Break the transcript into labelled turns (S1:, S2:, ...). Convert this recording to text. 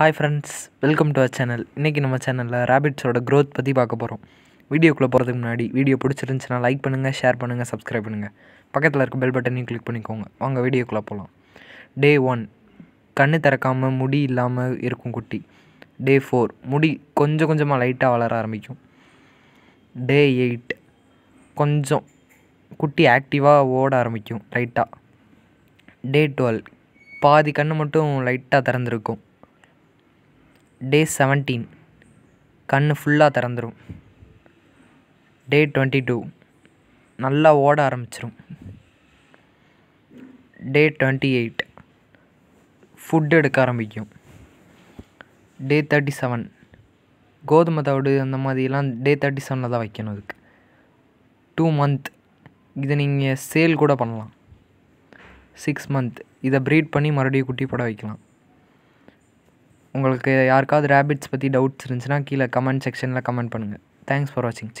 S1: hi friends welcome to our channel இன்றைக்கி நம்ம சேனலில் ரேபிட்ஸோட க்ரோத் பற்றி பார்க்க போகிறோம் வீடியோக்குள்ளே போகிறதுக்கு முன்னாடி வீடியோ பிடிச்சிருந்துச்சுன்னா லைக் பண்ணுங்கள் ஷேர் பண்ணுங்கள் சப்ஸ்கிரைப் பண்ணுங்கள் பக்கத்தில் இருக்க பெல் பட்டனையும் கிளிக் பண்ணிக்கோங்க வாங்க வீடியோக்குள்ளே போகலாம் டே ஒன் கண்ணு திறக்காமல் முடி இல்லாமல் இருக்கும் குட்டி டே ஃபோர் முடி கொஞ்சம் கொஞ்சமாக லைட்டாக வளர ஆரம்பிக்கும் டே எயிட் கொஞ்சம் குட்டி ஆக்டிவாக ஓட ஆரம்பிக்கும் லைட்டாக டே டுவெல் பாதி கண்ணு மட்டும் லைட்டாக திறந்துருக்கும் டே செவன்டீன் கண் ஃபுல்லாக திறந்துடும் டே டுவெண்ட்டி டூ நல்லா ஓட ஆரம்பிச்சிடும் டே டுவெண்ட்டி எயிட் ஃபுட் எடுக்க ஆரம்பிக்கும் டே தேர்ட்டி செவன் கோதுமை தவிடு அந்த மாதிரிலாம் டே தேர்ட்டி செவனில் தான் வைக்கணும் அதுக்கு டூ மந்த் இதை நீங்கள் சேல் கூட பண்ணலாம் சிக்ஸ் மந்த் இதை ப்ரீட் பண்ணி மறுபடியும் குட்டி போட வைக்கலாம் உங்களுக்கு யாருக்காவது ரேபிட்ஸ் பற்றி டவுட்ஸ் இருந்துச்சுன்னா கீழே கமெண்ட் செக்ஷனில் கமெண்ட் பண்ணுங்கள் தேங்க்ஸ் ஃபார் வாட்சிங்